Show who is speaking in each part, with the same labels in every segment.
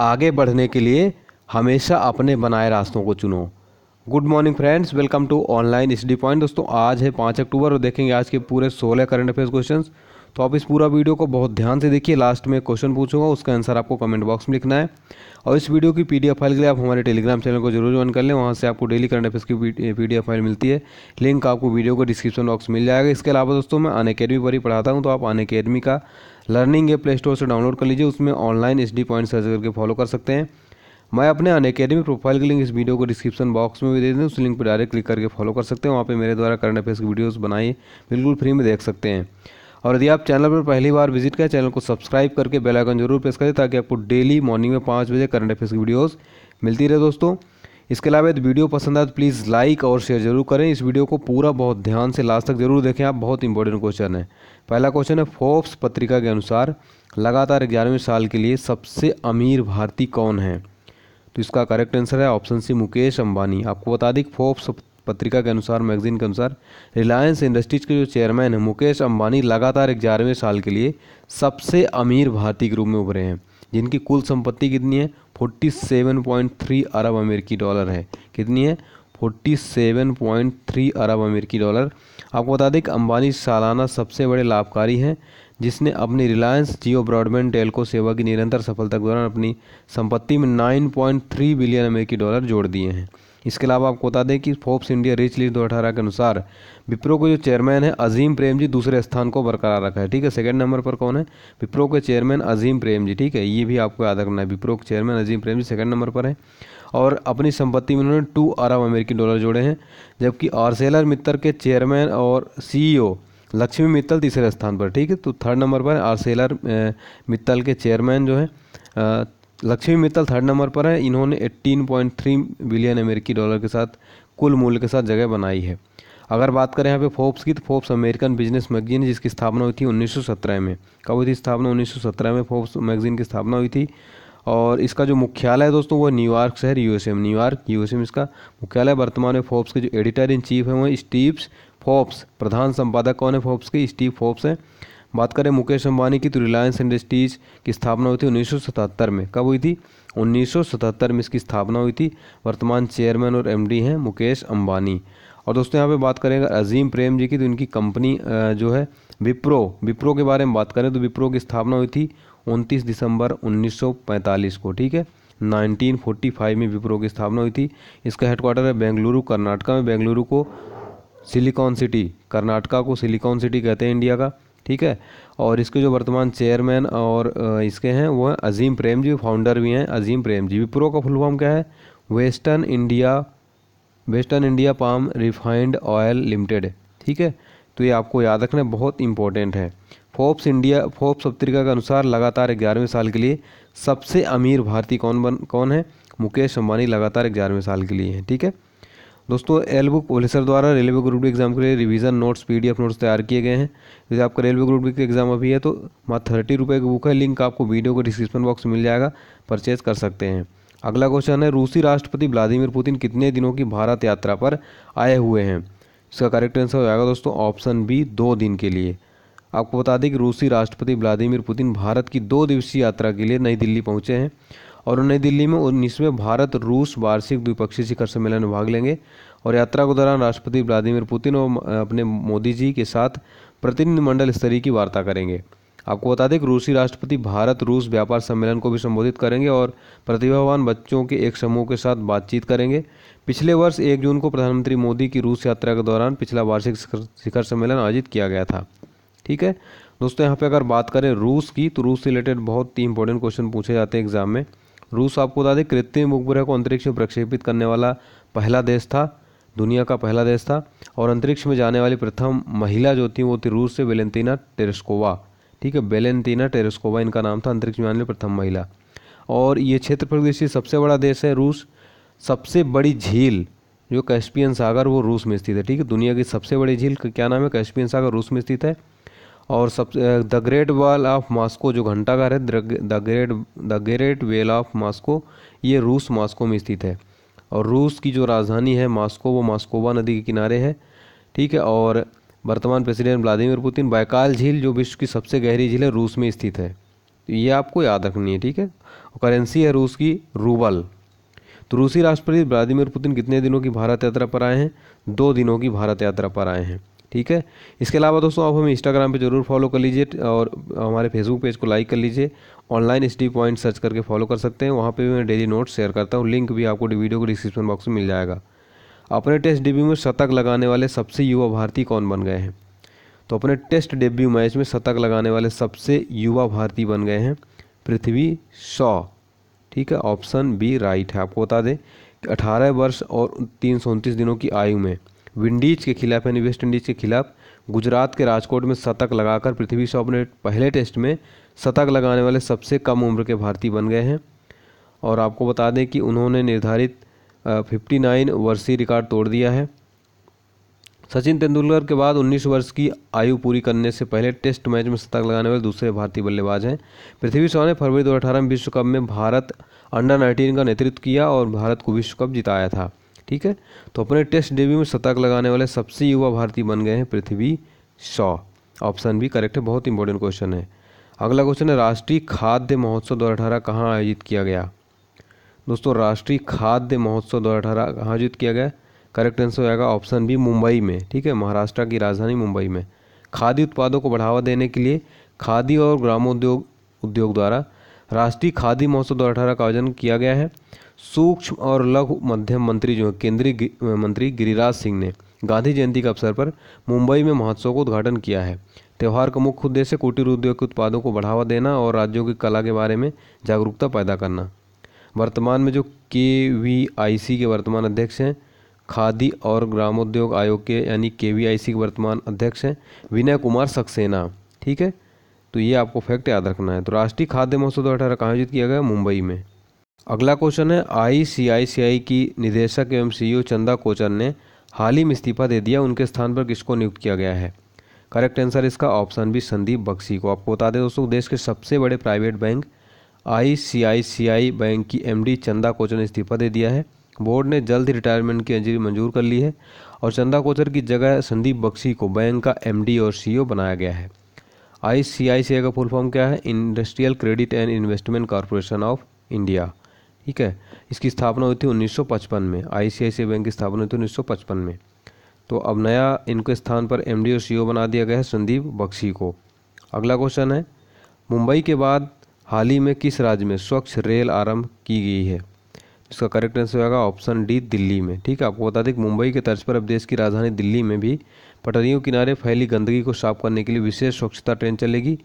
Speaker 1: आगे बढ़ने के लिए हमेशा अपने बनाए रास्तों को चुनो good morning friends welcome to online study point दोस्तों आज है पाँच अक्टूबर और देखेंगे आज के पूरे सोलह करंट अफेयर्स क्वेश्चंस तो आप इस पूरा वीडियो को बहुत ध्यान से देखिए लास्ट में क्वेश्चन पूछूंगा उसका आंसर आपको कमेंट बॉक्स में लिखना है और इस वीडियो की पीडीएफ फाइल के लिए आप हमारे टेलीग्राम चैनल को जरूर ज्वाइन कर लें वहाँ से आपको डेली करंट अफेयर्स की पीडीएफ फाइल मिलती है लिंक आपको वीडियो को डिस्क्रिप्शन बॉक्स मिल जाएगा इसके अलावा दोस्तों मैं अन अकेडमी पर ही पढ़ाता हूँ तो आप अन अकेडमी का लर्निंग है प्ले स्टोर से डाउनलोड कर लीजिए उसमें ऑनलाइन एच पॉइंट सर्च करके फॉलो कर सकते हैं मैं अपने अन अकेडमी प्रोफाइल की लिंक इस वीडियो को डिस्क्रिप्शन बॉक्स में भी दे दें उस लिंक पर डायरेक्ट क्लिक करके फॉलो कर सकते हैं वहाँ पर मेरे द्वारा करंट अफेयर्स की वीडियोज़ बनाई बिल्कुल फ्री में देख सकते हैं और यदि आप चैनल पर पहली बार विजिट करें चैनल को सब्सक्राइब करके बेल आइकन जरूर प्रेस करें ताकि आपको डेली मॉर्निंग में पाँच बजे करंट अफेयर्स की वीडियोस मिलती रहे दोस्तों इसके अलावा यदि वीडियो पसंद आए तो प्लीज़ लाइक और शेयर जरूर करें इस वीडियो को पूरा बहुत ध्यान से लास्ट तक जरूर देखें आप बहुत इंपॉर्टेंट क्वेश्चन है पहला क्वेश्चन है फोर्ब्स पत्रिका के अनुसार लगातार ग्यारहवें साल के लिए सबसे अमीर भारतीय कौन है तो इसका करेक्ट आंसर है ऑप्शन सी मुकेश अंबानी आपको बता दें कि फोर्ब्स पत्रिका के अनुसार मैगजीन के अनुसार रिलायंस इंडस्ट्रीज के जो चेयरमैन हैं मुकेश अंबानी लगातार ग्यारहवें साल के लिए सबसे अमीर भारतीय के रूप में उभरे हैं जिनकी कुल संपत्ति कितनी है फोर्टी सेवन पॉइंट थ्री अरब अमेरिकी डॉलर है कितनी है फोर्टी सेवन पॉइंट थ्री अरब अमेरिकी डॉलर आपको बता दें कि अंबानी सालाना सबसे बड़े लाभकारी हैं जिसने अपनी रिलायंस जियो ब्रॉडबैंड टेलको सेवा की निरंतर सफलता के दौरान अपनी संपत्ति में नाइन पॉइंट थ्री बिलियन अमेरिकी डॉलर जोड़ दिए हैं इसके अलावा आपको बता दें कि फोर्ब्स इंडिया रिच लिस्ट दो के अनुसार विप्रो के जो चेयरमैन है अजीम प्रेम जी दूसरे स्थान को बरकरार रखा है ठीक है सेकंड नंबर पर कौन है विप्रो के चेयरमैन अजीम प्रेम जी ठीक है ये भी आपको याद रखना है विप्रो के chairman Azim Premji second number पर है और अपनी संपत्ति में उन्होंने टू अरब अमेरिकी डॉलर जोड़े हैं जबकि आरसेलर मित्तर के चेयरमैन और सीईओ लक्ष्मी मित्तल तीसरे स्थान पर ठीक है तो थर्ड नंबर पर आरसेलर मित्तल के चेयरमैन जो है लक्ष्मी मित्तल थर्ड नंबर पर है इन्होंने 18.3 बिलियन अमेरिकी डॉलर के साथ कुल मूल्य के साथ जगह बनाई है अगर बात करें यहाँ पे फोर्ब्स की तो फोर्ब्स अमेरिकन बिजनेस मैगजीन है जिसकी स्थापना हुई थी 1917 में कब हुई थी स्थापना 1917 में फोर्ब्स मैगजीन की स्थापना हुई थी और इसका जो मुख्यालय है दोस्तों वो न्यूयॉर्क शहर यूएसए में न्यूयॉर्क यूएसए में इसका मुख्यालय वर्तमान में फोर्ब्स के जो एडिटर इन चीफ हैं वो स्टीव्स फोर्ब्स प्रधान संपादक कौन है फोर्ब्स के स्टीव फोर्ब्स हैं बात करें मुकेश अंबानी की तो रिलायंस इंडस्ट्रीज़ की स्थापना हुई थी उन्नीस में कब हुई थी उन्नीस में इसकी स्थापना हुई थी वर्तमान चेयरमैन और एम हैं मुकेश अंबानी और दोस्तों यहाँ पे बात करेंगे अजीम प्रेम जी की तो इनकी कंपनी जो है विप्रो विप्रो के बारे में बात करें तो विप्रो की स्थापना हुई थी 29 दिसंबर 1945 को ठीक है 1945 में विप्रो की स्थापना हुई थी इसका हेडक्वार्टर है बेंगलुरु कर्नाटका में बेंगलुरु को सिलिकॉन सिटी कर्नाटका को सिलिकॉन सिटी कहते हैं इंडिया का ठीक है और इसके जो वर्तमान चेयरमैन और इसके हैं वो हैं अजीम प्रेम जी फाउंडर भी हैं अजीम प्रेम जी विप्रो का फुल फॉर्म क्या है western India western India palm refined oil limited ठीक है तो ये आपको याद रखना बहुत इंपॉर्टेंट है फोर्ब्स इंडिया फोर्ब्स पत्रिका के अनुसार लगातार ग्यारहवें साल के लिए सबसे अमीर भारतीय कौन बन कौन है मुकेश अंबानी लगातार ग्यारहवें साल के लिए हैं ठीक है दोस्तों एल बुक ओलेसर द्वारा रेलवे ग्रुप डी एग्जाम के लिए रिवीजन नोट्स पीडीएफ नोट्स तैयार किए गए हैं जैसे आपका रेलवे ग्रुप डी का एग्जाम अभी है तो मात्र थर्टी रुपये की बुक है लिंक आपको वीडियो को डिस्क्रिप्शन बॉक्स में मिल जाएगा परचेज कर सकते हैं अगला क्वेश्चन है रूसी राष्ट्रपति व्लादिमीर पुतिन कितने दिनों की भारत यात्रा पर आए हुए हैं इसका करेक्ट आंसर हो जाएगा दोस्तों ऑप्शन बी दो दिन के लिए आपको बता दें कि रूसी राष्ट्रपति व्लादिमीर पुतिन भारत की दो दिवसीय यात्रा के लिए नई दिल्ली पहुंचे हैं और नई दिल्ली में उन्नीसवें भारत रूस वार्षिक द्विपक्षीय शिखर सम्मेलन में भाग लेंगे और यात्रा के दौरान राष्ट्रपति व्लादिमीर पुतिन और अपने मोदी जी के साथ प्रतिनिधिमंडल स्तरीय की वार्ता करेंगे आपको बता दें कि रूसी राष्ट्रपति भारत रूस व्यापार सम्मेलन को भी संबोधित करेंगे और प्रतिभावान बच्चों के एक समूह के साथ बातचीत करेंगे पिछले वर्ष एक जून को प्रधानमंत्री मोदी की रूस यात्रा के दौरान पिछला वार्षिक शिखर सम्मेलन आयोजित किया गया था ठीक है दोस्तों यहाँ पे अगर बात करें रूस की तो रूस से रिलेटेड बहुत ही इंपॉर्टेंट क्वेश्चन पूछे जाते हैं एग्जाम में रूस आपको बता दें कृत्रिम उपग्रह को अंतरिक्ष में प्रक्षेपित करने वाला पहला देश था दुनिया का पहला देश था और अंतरिक्ष में जाने वाली प्रथम महिला जो थी वो थी रूस से वेलेंटीना टेरेस्कोवा ठीक है वेलेंतीना टेरेस्कोवा इनका नाम था अंतरिक्ष में जाने वाली प्रथम महिला और ये क्षेत्र प्रदेश सबसे बड़ा देश है रूस सबसे बड़ी झील जो कैस्पियन सागर वो रूस में स्थित है ठीक है दुनिया की सबसे बड़ी झील क्या नाम है कैस्पियन सागर रूस में स्थित है और सबसे the great wall of Moscow जो घंटाघर है the great the great well of Moscow ये रूस मास्को में स्थित है और रूस की जो राजधानी है मास्को वो मॉस्कोवा नदी के किनारे है ठीक है और वर्तमान प्रेसिडेंट व्लादिमिर पुतिन बायकाल झील जो विश्व की सबसे गहरी झील है रूस में स्थित है तो ये आपको याद रखनी है ठीक है करेंसी है रूस की रूबल तो रूसी राष्ट्रपति व्लादिमिर पुतिन कितने दिनों की भारत यात्रा पर आए हैं दो दिनों की भारत यात्रा पर आए हैं ठीक है इसके अलावा दोस्तों आप हमें इंस्टाग्राम पे ज़रूर फॉलो कर लीजिए और हमारे फेसबुक पेज को लाइक कर लीजिए ऑनलाइन डी पॉइंट सर्च करके फॉलो कर सकते हैं वहाँ पे भी मैं डेली नोट्स शेयर करता हूँ लिंक भी आपको वीडियो के डिस्क्रिप्शन बॉक्स में मिल जाएगा अपने टेस्ट डेब्यू में शतक लगाने वाले सबसे युवा भारतीय कौन बन गए हैं तो अपने टेस्ट डेब्यू मैच में शतक लगाने वाले सबसे युवा भारतीय बन गए हैं पृथ्वी शॉ ठीक है ऑप्शन बी राइट है आपको बता दें कि अठारह वर्ष और तीन दिनों की आयु में विंडीज के खिलाफ यानी वेस्ट इंडीज़ के खिलाफ गुजरात के राजकोट में शतक लगाकर पृथ्वी शॉ अपने पहले टेस्ट में शतक लगाने वाले सबसे कम उम्र के भारतीय बन गए हैं और आपको बता दें कि उन्होंने निर्धारित फिफ्टी नाइन वर्षीय रिकॉर्ड तोड़ दिया है सचिन तेंदुलकर के बाद 19 वर्ष की आयु पूरी करने से पहले टेस्ट मैच में शतक लगाने वाले दूसरे भारतीय बल्लेबाज हैं पृथ्वी शॉ ने फरवरी दो में विश्व कप में भारत अंडर 19 का नेतृत्व किया और भारत को विश्व कप जिताया था ठीक है तो अपने टेस्ट डेब्यू में शतक लगाने वाले सबसे युवा भारतीय बन गए हैं पृथ्वी शॉ ऑप्शन भी करेक्ट है बहुत इंपॉर्टेंट क्वेश्चन है अगला क्वेश्चन है राष्ट्रीय खाद्य महोत्सव दो हज़ार कहाँ आयोजित किया गया दोस्तों राष्ट्रीय खाद्य महोत्सव दो हज़ार अठारह कहाँ आयोजित किया गया करेक्ट आंसर हो जाएगा ऑप्शन बी मुंबई में ठीक है महाराष्ट्र की राजधानी मुंबई में खाद्य उत्पादों को बढ़ावा देने के लिए खादी और ग्रामोद्योग उद्योग द्वारा राष्ट्रीय खादी महोत्सव दो हज़ार अठारह का आयोजन किया गया है सूक्ष्म और लघु मध्यम मंत्री जो केंद्रीय मंत्री गिरिराज सिंह ने गांधी जयंती के अवसर पर मुंबई में महोत्सव का उद्घाटन किया है त्यौहार का मुख्य उद्देश्य कुटीर उद्योग के उत्पादों को बढ़ावा देना और राज्यों की कला के बारे में जागरूकता पैदा करना वर्तमान में जो के वी आई सी के वर्तमान अध्यक्ष हैं खादी और ग्रामोद्योग आयोग के यानी के वी आई सी के वर्तमान अध्यक्ष हैं विनय कुमार सक्सेना ठीक है तो ये आपको फैक्ट याद रखना है तो राष्ट्रीय खाद्य महोत्सव दो हज़ार आयोजित किया गया मुंबई में अगला क्वेश्चन है आईसीआईसीआई की निदेशक एवं सीईओ e चंदा कोचर ने हाल ही में इस्तीफा दे दिया उनके स्थान पर किसको नियुक्त किया गया है करेक्ट आंसर इसका ऑप्शन भी संदीप बक्सी को आपको बता दें दोस्तों देश के सबसे बड़े प्राइवेट बैंक आईसीआईसीआई बैंक की एमडी चंदा कोचर ने इस्तीफा दे दिया है बोर्ड ने जल्द ही रिटायरमेंट की अर्जी मंजूर कर ली है और चंदा कोचर की जगह संदीप बक्सी को बैंक का एमडी और सीईओ e बनाया गया है आईसीआईसीआई का फुल फॉर्म क्या है industrial credit and investment corporation of India ठीक है इसकी स्थापना हुई थी 1955 में आईसीआईसीआई बैंक की स्थापना हुई थी 1955 में तो अब नया इनके स्थान पर एम डी सीओ बना दिया गया है संदीप बख्शी को अगला क्वेश्चन है मुंबई के बाद हाल ही में किस राज्य में स्वच्छ रेल आरंभ की गई है इसका करेक्ट आंसर होगा ऑप्शन डी दिल्ली में ठीक है आपको बता दें कि मुंबई के तर्ज पर अब देश की राजधानी दिल्ली में भी पटरियों किनारे फैली गंदगी को साफ करने के लिए विशेष स्वच्छता ट्रेन चलेगी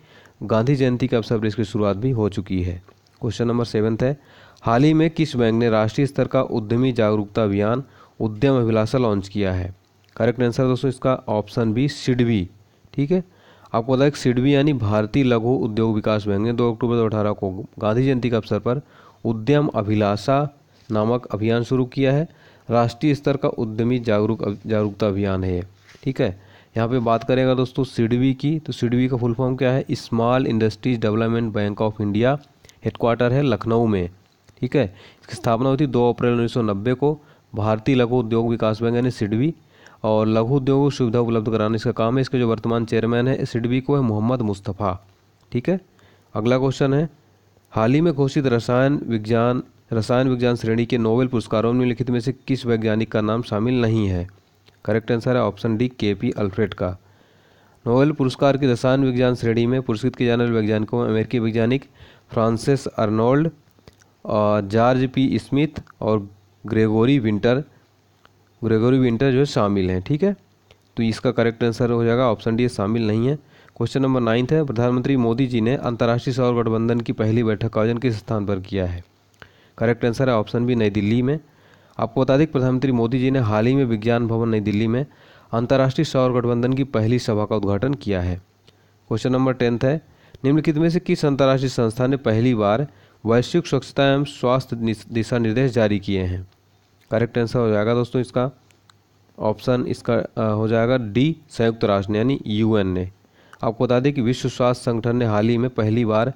Speaker 1: गांधी जयंती के अवसर पर इसकी शुरुआत भी हो चुकी है क्वेश्चन नंबर सेवन्थ है हाल ही में किस बैंक ने राष्ट्रीय स्तर का उद्यमी जागरूकता अभियान उद्यम अभिलाषा लॉन्च किया है करेक्ट आंसर दोस्तों इसका ऑप्शन बी सिडवी ठीक है आपको बताया सिडवी यानी भारतीय लघु उद्योग विकास बैंक ने दो अक्टूबर दो अठारह को गांधी जयंती के अवसर पर उद्यम अभिलाषा नामक अभियान शुरू किया है राष्ट्रीय स्तर का उद्यमी जागरूक जागरूकता अभियान है ठीक है यहाँ पे बात करेंगे दोस्तों सिडवी की तो सिडवी का फुल फॉर्म क्या है small industries development bank of India headquarter है लखनऊ में ठीक है इसकी स्थापना हुई थी दो अप्रैल उन्नीस को भारतीय लघु उद्योग विकास बैंक यानी सिडवी और लघु उद्योग सुविधा उपलब्ध कराने इसका काम है इसके जो वर्तमान चेयरमैन है सिडवी को है मोहम्मद मुस्तफ़ा ठीक है अगला क्वेश्चन है हाल ही में घोषित रसायन विज्ञान रसायन विज्ञान श्रेणी के नोबेल पुरस्कारों में लिखित में से किस वैज्ञानिक का नाम शामिल नहीं है करेक्ट आंसर है ऑप्शन डी के पी अल्फ्रेड का नोबेल पुरस्कार की रसायन विज्ञान श्रेणी में पुरस्कृत किए जाने वाले वैज्ञानिकों में अमेरिकी वैज्ञानिक Francis Arnold George P Smith और ग्रेगोरी विंटर ग्रेगोरी विंटर जो है शामिल हैं ठीक है तो इसका करेक्ट आंसर हो जाएगा ऑप्शन डी शामिल नहीं है क्वेश्चन नंबर नाइन्थ है प्रधानमंत्री मोदी जी ने अंतर्राष्ट्रीय सौर गठबंधन की पहली बैठक का आयोजन किस स्थान पर किया है करेक्ट आंसर है ऑप्शन बी नई दिल्ली में आपको बता दें प्रधानमंत्री मोदी जी ने हाल ही में विज्ञान भवन नई दिल्ली में अंतर्राष्ट्रीय सौर गठबंधन की पहली सभा का उद्घाटन किया है क्वेश्चन नंबर टेंथ है निम्नलिखित में से किस अंतर्राष्ट्रीय संस्था ने पहली बार वैश्विक स्वच्छता एवं स्वास्थ्य दिशा निर्देश जारी किए हैं करेक्ट आंसर हो जाएगा दोस्तों इसका ऑप्शन इसका हो जाएगा डी संयुक्त राष्ट्र ने यानी यूएन ने आपको बता दें कि विश्व स्वास्थ्य संगठन ने हाल ही में पहली बार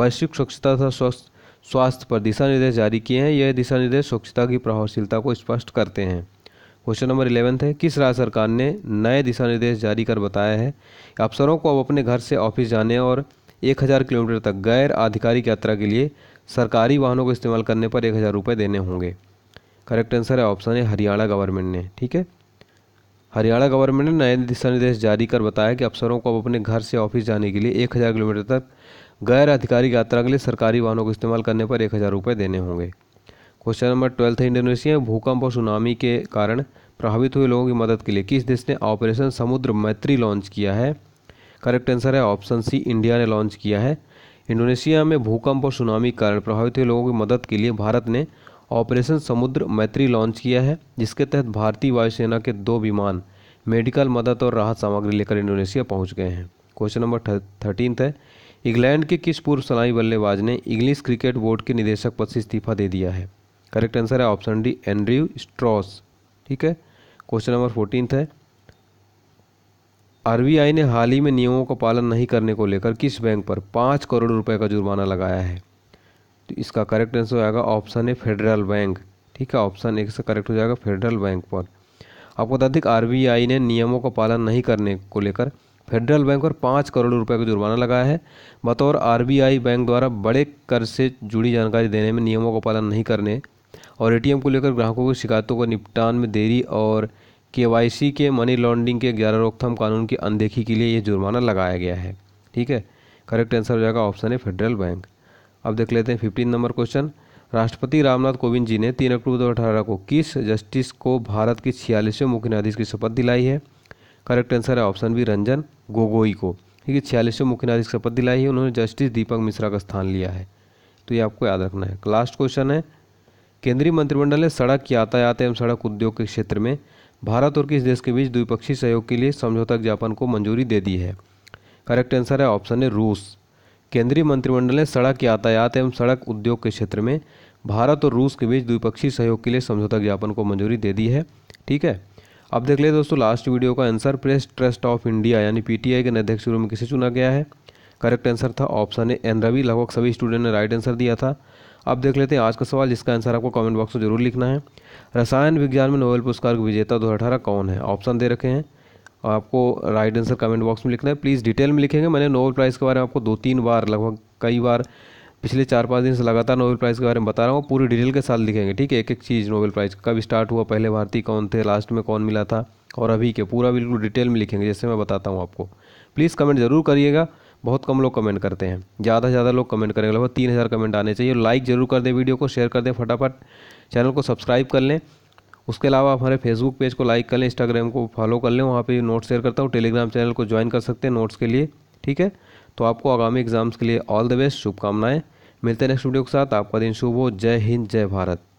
Speaker 1: वैश्विक स्वच्छता तथा स्वस्थ स्वास्थ्य पर दिशा निर्देश जारी किए हैं यह दिशा निर्देश स्वच्छता की प्रभावशीलता को स्पष्ट करते हैं क्वेश्चन नंबर इलेवेंथ है किस राज्य सरकार ने नए दिशा निर्देश जारी कर बताया है अफसरों को अब अपने घर से ऑफिस जाने और एक हज़ार किलोमीटर तक गैर आधिकारिक यात्रा के लिए सरकारी वाहनों को इस्तेमाल करने पर एक हज़ार रुपये देने होंगे करेक्ट आंसर है ऑप्शन है हरियाणा गवर्नमेंट ने ठीक है हरियाणा गवर्नमेंट ने नए दिशा निर्देश जारी कर बताया कि अफसरों को अब अपने घर से ऑफिस जाने के लिए एक हज़ार किलोमीटर तक गैर आधिकारिक यात्रा के लिए सरकारी वाहनों को इस्तेमाल करने पर एक हज़ार रुपये देने होंगे क्वेश्चन नंबर ट्वेल्थ है इंडोनेशिया भूकंप और सुनामी के कारण प्रभावित हुए लोगों की मदद के लिए किस देश ने ऑपरेशन समुद्र मैत्री लॉन्च किया है करेक्ट आंसर है ऑप्शन सी इंडिया ने लॉन्च किया है इंडोनेशिया में भूकंप और सुनामी के कारण प्रभावित हुए लोगों की मदद के लिए भारत ने ऑपरेशन समुद्र मैत्री लॉन्च किया है जिसके तहत भारतीय वायुसेना के दो विमान मेडिकल मदद और राहत सामग्री लेकर इंडोनेशिया पहुंच गए हैं क्वेश्चन नंबर थर्टीन है इंग्लैंड के किस पूर्व सलाई बल्लेबाज ने इंग्लिश क्रिकेट बोर्ड के निदेशक पद से इस्तीफा दे दिया है करेक्ट आंसर है ऑप्शन डी एंड्रयू स्ट्रॉस ठीक है क्वेश्चन नंबर फोर्टीन है आर ने हाल ही में नियमों का पालन नहीं करने को लेकर किस बैंक पर पाँच करोड़ रुपए का जुर्माना लगाया है तो इसका करेक्ट आंसर हो जाएगा ऑप्शन ए फेडरल बैंक ठीक है ऑप्शन एक से करेक्ट हो जाएगा फेडरल बैंक पर आपको बता दें कि आर ने नियमों का पालन नहीं करने को लेकर फेडरल बैंक पर पाँच करोड़ रुपए का जुर्माना लगाया है बतौर आर बैंक द्वारा बड़े कर से जुड़ी जानकारी देने में नियमों का पालन नहीं करने और ए को लेकर ग्राहकों की शिकायतों को निपटान में देरी और केवाईसी के मनी लॉन्ड्रिंग के ग्यारह रोकथाम कानून की अनदेखी के लिए ये जुर्माना लगाया गया है ठीक है करेक्ट आंसर हो जाएगा ऑप्शन है फेडरल बैंक अब देख लेते हैं फिफ्टीन नंबर क्वेश्चन राष्ट्रपति रामनाथ कोविंद जी ने तीन अक्टूबर दो अठारह को किस जस्टिस को भारत की छियालीसवें मुख्य न्यायाधीश की शपथ दिलाई है करेक्ट आंसर है ऑप्शन बी रंजन गोगोई को ठीक है छियालीसवें मुख्य न्यायाधीश की शपथ दिलाई है उन्होंने जस्टिस दीपक मिश्रा का स्थान लिया है तो ये आपको याद रखना है लास्ट क्वेश्चन है केंद्रीय मंत्रिमंडल ने सड़क यातायात एवं सड़क उद्योग के क्षेत्र में भारत और किस देश के बीच द्विपक्षीय सहयोग के लिए समझौता ज्ञापन को मंजूरी दे दी है करेक्ट आंसर है ऑप्शन ए रूस केंद्रीय मंत्रिमंडल ने सड़क यातायात एवं सड़क उद्योग के क्षेत्र में भारत और रूस के बीच द्विपक्षीय सहयोग के लिए समझौता ज्ञापन को मंजूरी दे दी है ठीक है अब देख ले दोस्तों लास्ट वीडियो का answer Press Trust of India यानी पीटीआई के अध्यक्ष शुरू में किसे चुना गया है करेक्ट आंसर था ऑप्शन ए एन रवि लगभग सभी स्टूडेंट ने राइट आंसर दिया था अब देख लेते हैं आज का सवाल जिसका आंसर आपको कमेंट बॉक्स में जरूर लिखना है रसायन विज्ञान में नोबेल पुरस्कार विजेता दो अठारह कौन है ऑप्शन दे रखे हैं और आपको राइट आंसर कमेंट बॉक्स में लिखना है प्लीज़ डिटेल में लिखेंगे मैंने नोबेल प्राइज़ के बारे में आपको दो तीन बार लगभग कई बार पिछले चार पाँच दिन से लगातार नोबेल प्राइज़ के बारे में बता रहा हूँ पूरी डिटेल के साथ लिखेंगे ठीक है एक एक चीज़ नोबेल प्राइज़ कब स्टार्ट हुआ पहले भारतीय कौन थे लास्ट में कौन मिला था और अभी के पूरा बिल्कुल डिटेल में लिखेंगे जैसे मैं बताता हूँ आपको प्लीज़ कमेंट ज़रूर करिएगा बहुत कम लोग कमेंट करते हैं ज़्यादा से ज़्यादा लोग कमेंट करेंगे लगभग तीन हज़ार कमेंट आने चाहिए लाइक ज़रूर कर दें वीडियो को शेयर कर दें फटाफट चैनल को सब्सक्राइब कर लें उसके अलावा आप हमारे फेसबुक पेज को लाइक कर लें इंस्टाग्राम को फॉलो कर लें वहाँ पर नोट्स शेयर करता हूँ टेलीग्राम चैनल को ज्वाइन कर सकते हैं नोट्स के लिए ठीक है तो आपको आगामी एग्जाम्स के लिए ऑल द बेस्ट शुभकामनाएं मिलते हैं नेक्स्ट वीडियो के साथ आपका दिन शुभ हो जय हिंद जय भारत